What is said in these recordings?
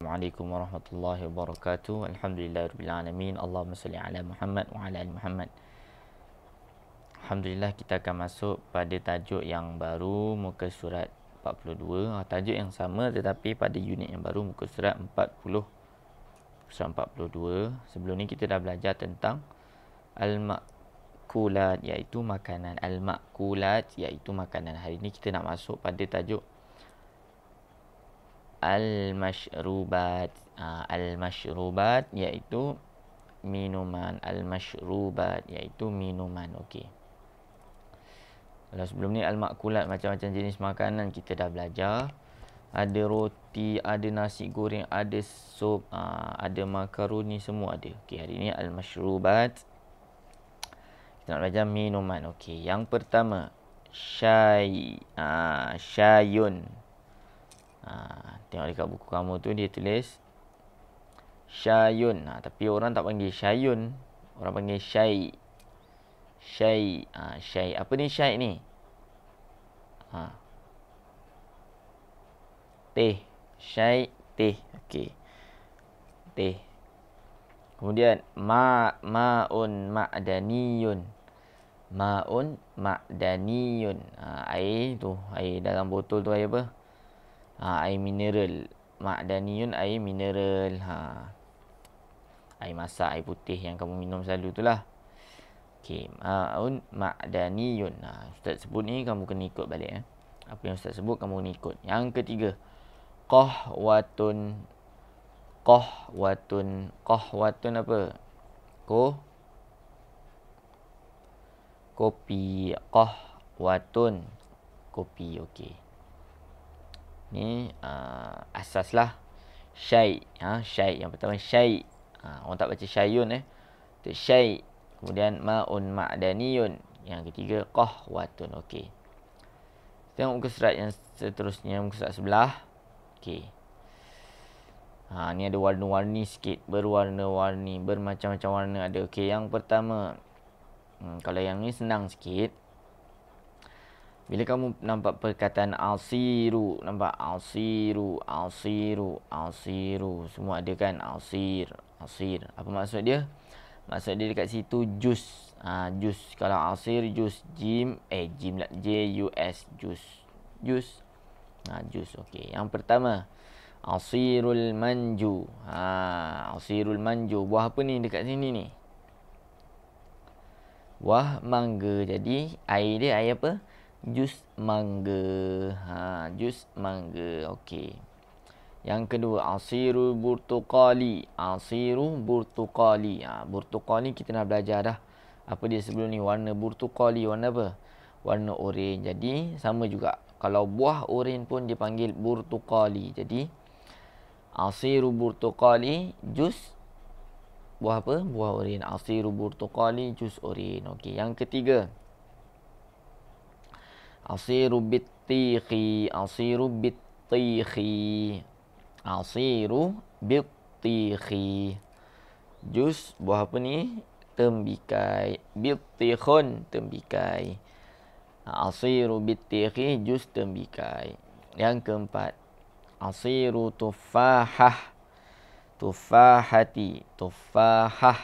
Assalamualaikum warahmatullahi wabarakatuh. Alhamdulillahirabbil alamin. Allahumma salli ala Muhammad wa ala ali Muhammad. Alhamdulillah kita akan masuk pada tajuk yang baru muka surat 42. Ah, tajuk yang sama tetapi pada unit yang baru muka surat 40 surat 42. Sebelum ni kita dah belajar tentang al-makulat iaitu makanan al-makulat iaitu makanan. Hari ni kita nak masuk pada tajuk al-mashrubat uh, al-mashrubat iaitu minuman al-mashrubat iaitu minuman okey kalau sebelum ni al-makulat macam-macam jenis makanan kita dah belajar ada roti ada nasi goreng ada sup uh, ah, ada makaroni semua ada okey hari ni al-mashrubat kita nak belajar minuman okey yang pertama syai uh, ah, syayun ha, Tengok dekat buku kamu tu dia tulis Syayun ha, Tapi orang tak panggil Syayun Orang panggil Syai Syai ha, Syai Apa ni Syai ni? Ha. Teh Syai Teh Okey Teh Kemudian ma maun ma'daniyun. Maun ma'daniyun. Ha, air tu, air dalam botol tu air apa? ha, air mineral ma'daniyun air mineral ha air masak air putih yang kamu minum selalu tu itulah okey ha, uh, ma'daniyun ha ustaz sebut ni kamu kena ikut balik eh apa yang ustaz sebut kamu kena ikut yang ketiga qahwatun qahwatun qahwatun apa ko kopi qahwatun kopi okey ni uh, asaslah syai ha syai yang pertama syai ha, orang tak baca syayun eh tu syai kemudian maun ma'daniyun yang ketiga qahwatun okey tengok muka surat yang seterusnya muka surat sebelah okey ha ni ada warna-warni sikit berwarna-warni bermacam-macam warna ada okey yang pertama hmm, kalau yang ni senang sikit bila kamu nampak perkataan al-siru, nampak al-siru, al-siru, al-siru, semua ada kan al-sir, al-sir. Apa maksud dia? Maksud dia dekat situ jus. Ha, jus. Kalau al-sir, jus. Jim, eh jim lah. J-U-S, jus. Jus. Ha, jus. okay Yang pertama. Al-sirul manju. Ha, al-sirul manju. Buah apa ni dekat sini ni? Buah mangga. Jadi, air dia air apa? jus mangga. Ha, jus mangga. Okey. Yang kedua, asiru burtuqali. Asiru burtuqali. Ha, burtuqali kita dah belajar dah. Apa dia sebelum ni? Warna burtuqali. Warna apa? Warna oranye. Jadi, sama juga. Kalau buah oranye pun dipanggil burtuqali. Jadi, asiru burtuqali, jus. Buah apa? Buah orin. Asiru burtuqali, jus orin. Okey. Yang ketiga, Asiru bittikhi. Asiru bittikhi. Asiru bittikhi. Jus buah apa ni? Tembikai. Bittikhun tembikai. Asiru bittikhi jus tembikai. Yang keempat. Asiru tufahah. Tufahati. Tufahah.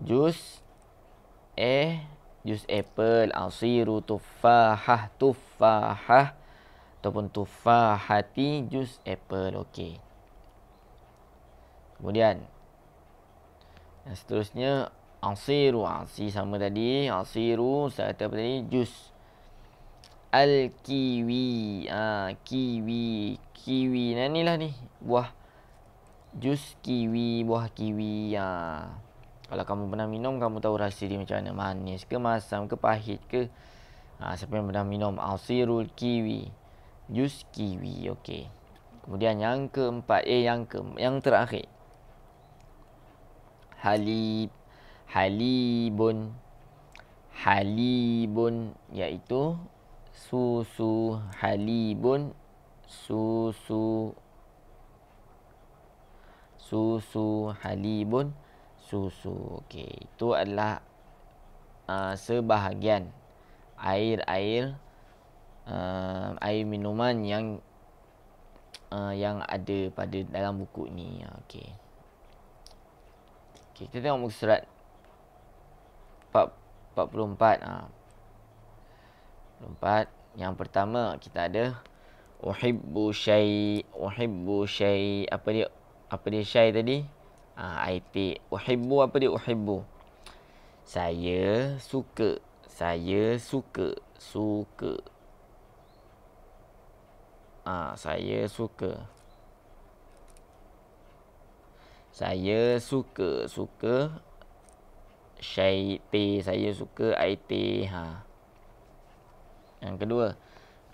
Jus. Eh jus apple asiru tufahah tufahah ataupun tufahati jus apple okey kemudian yang seterusnya asiru asi sama tadi asiru saya kata apa tadi jus al kiwi ah kiwi kiwi nah lah ni buah jus kiwi buah kiwi ah kalau kamu pernah minum, kamu tahu rasa dia macam mana. Manis ke masam ke pahit ke. Ha, siapa yang pernah minum? Ausirul kiwi. Jus kiwi. Okey. Kemudian yang keempat. Eh, yang ke yang terakhir. Halib. Halibun. Halibun. Iaitu susu. Halibun. Susu. Susu. Halibun. Halibun susu. Okey, itu adalah uh, sebahagian air-air uh, air minuman yang uh, yang ada pada dalam buku ni. Okey. Okay, kita tengok muka surat 44 44 yang pertama kita ada uhibbu syai uhibbu syai apa dia apa dia syai tadi Ah, I pick Uhibbu apa dia? Uhibbu Saya suka Saya suka Suka Ah, Saya suka Saya suka Suka Syait Saya suka IT ha. Yang kedua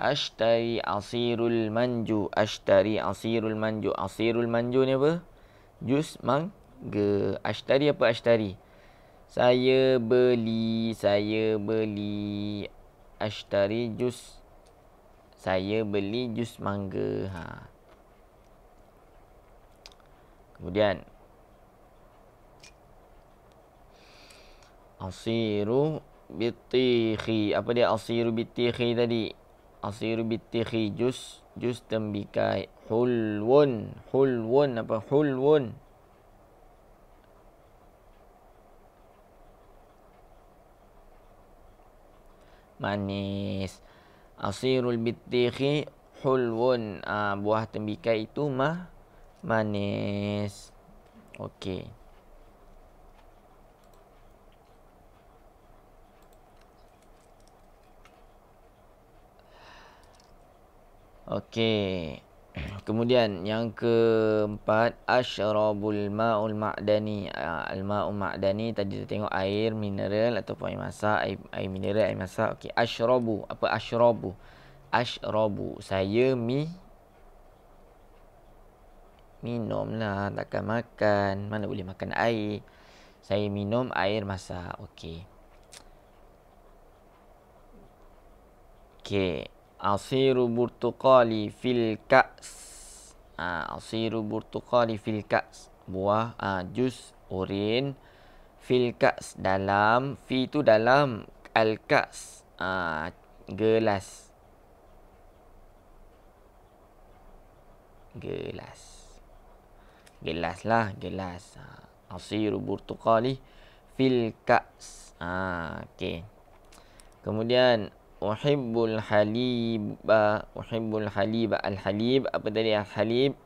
Ashtari asirul manju Ashtari asirul manju Asirul manju ni apa? jus mangga. Ashtari apa ashtari? Saya beli, saya beli ashtari jus. Saya beli jus mangga. Ha. Kemudian Asiru bitikhi Apa dia asiru bitikhi tadi? Asiru bitikhi jus Jus tembikai Hulwun Hulwun apa Hulwun Manis Asirul bittikhi Hulwun ha, Buah tembikai itu mah Manis Okey Okey Kemudian yang keempat asyrabul maul ma'dani. Uh, al maul ma'dani tadi kita tengok air mineral ataupun air masak, air, air mineral, air masak. Okey, asyrabu. Apa asyrabu? Asyrabu. Saya mi lah takkan makan. Mana boleh makan air? Saya minum air masak. Okey. Okey. Asiru burtuqali fil ka's. Ah, asiru burtuqali fil ka's. Buah ah, jus urin fil ka's dalam fi tu dalam al ka's. Ah, gelas. Gelas. Gelas lah, gelas. Ah, asiru burtuqali fil ka's. Ah, okey. Kemudian uhibbul haliba uhibbul haliba al halib apa tadi al halib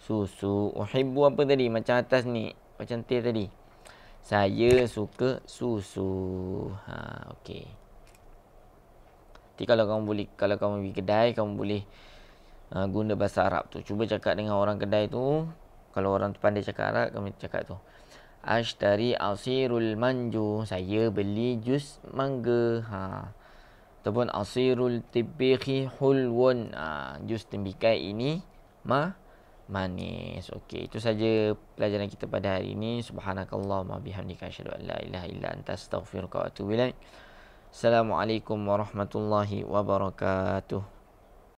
susu uhibbu apa tadi macam atas ni macam teh tadi saya suka susu ha okey jadi kalau kamu boleh kalau kamu pergi kedai kamu boleh uh, guna bahasa Arab tu cuba cakap dengan orang kedai tu kalau orang tu pandai cakap Arab kamu cakap tu ashtari asirul manju saya beli jus mangga ha ataupun asirul tibbihi hulwun ah jus tembikai ini ma manis okey itu saja pelajaran kita pada hari ini subhanakallahumma bihamdika asyhadu an la ilaha illa anta astaghfiruka wa atubu ilaik assalamualaikum warahmatullahi wabarakatuh